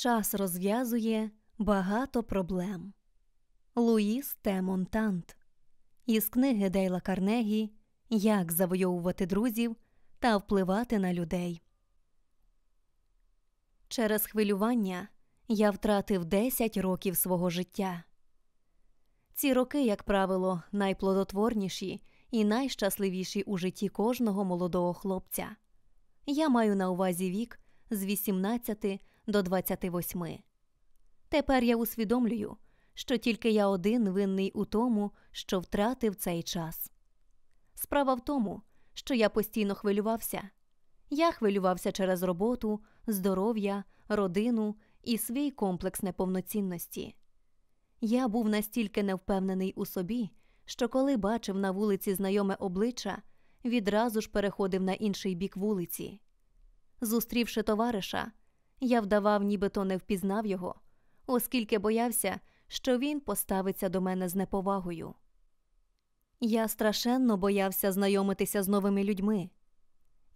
Час розв'язує багато проблем. Луїс Те Монтант із книги Дейла Карнегі Як завойовувати друзів та впливати на людей. Через хвилювання я втратив 10 років свого життя. Ці роки, як правило, найплодотворніші і найщасливіші у житті кожного молодого хлопця. Я маю на увазі вік з 18 до 28. Тепер я усвідомлюю, що тільки я один винний у тому, що втратив цей час. Справа в тому, що я постійно хвилювався. Я хвилювався через роботу, здоров'я, родину і свій комплекс неповноцінності. Я був настільки невпевнений у собі, що коли бачив на вулиці знайоме обличчя, відразу ж переходив на інший бік вулиці. Зустрівши товариша, я вдавав, нібито не впізнав його, оскільки боявся, що він поставиться до мене з неповагою. Я страшенно боявся знайомитися з новими людьми.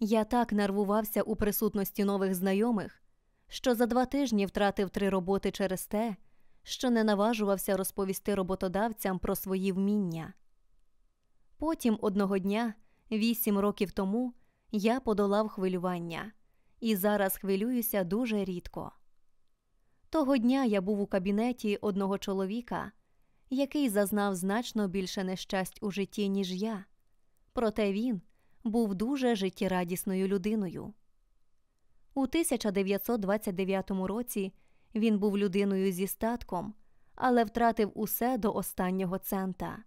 Я так нервувався у присутності нових знайомих, що за два тижні втратив три роботи через те, що не наважувався розповісти роботодавцям про свої вміння. Потім одного дня, вісім років тому, я подолав хвилювання і зараз хвилююся дуже рідко. Того дня я був у кабінеті одного чоловіка, який зазнав значно більше нещасть у житті, ніж я, проте він був дуже життєрадісною людиною. У 1929 році він був людиною зі статком, але втратив усе до останнього цента.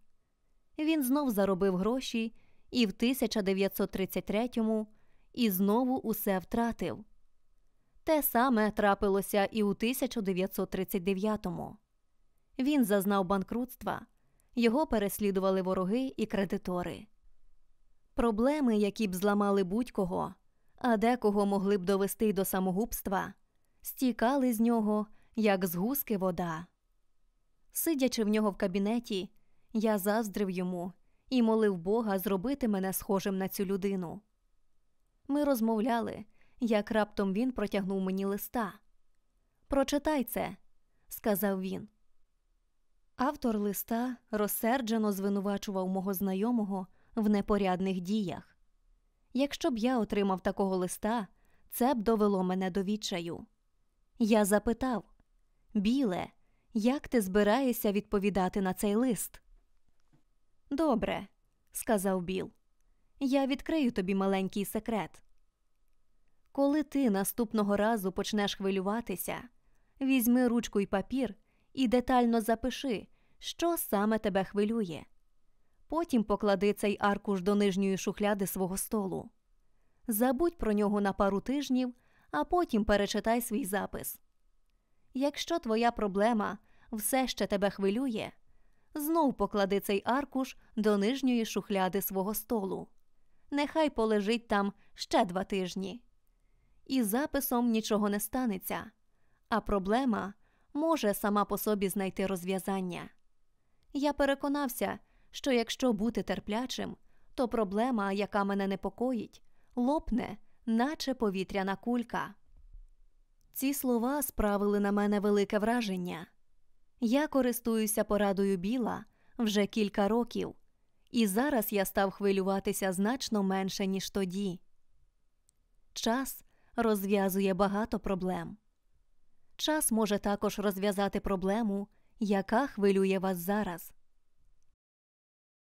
Він знов заробив гроші і в 1933-му і знову усе втратив. Те саме трапилося і у 1939-му. Він зазнав банкрутства, його переслідували вороги і кредитори. Проблеми, які б зламали будь-кого, а декого могли б довести до самогубства, стікали з нього, як з гуски вода. Сидячи в нього в кабінеті, я заздрив йому і молив Бога зробити мене схожим на цю людину. Ми розмовляли, як раптом він протягнув мені листа. Прочитай це, сказав він. Автор листа розсерджено звинувачував мого знайомого в непорядних діях. Якщо б я отримав такого листа, це б довело мене до відчаю. Я запитав Біле, як ти збираєшся відповідати на цей лист? Добре, сказав Біл. Я відкрию тобі маленький секрет. Коли ти наступного разу почнеш хвилюватися, візьми ручку і папір і детально запиши, що саме тебе хвилює. Потім поклади цей аркуш до нижньої шухляди свого столу. Забудь про нього на пару тижнів, а потім перечитай свій запис. Якщо твоя проблема все ще тебе хвилює, знов поклади цей аркуш до нижньої шухляди свого столу нехай полежить там ще два тижні. І записом нічого не станеться, а проблема може сама по собі знайти розв'язання. Я переконався, що якщо бути терплячим, то проблема, яка мене непокоїть, лопне, наче повітряна кулька. Ці слова справили на мене велике враження. Я користуюся порадою біла вже кілька років. І зараз я став хвилюватися значно менше, ніж тоді. Час розв'язує багато проблем. Час може також розв'язати проблему, яка хвилює вас зараз.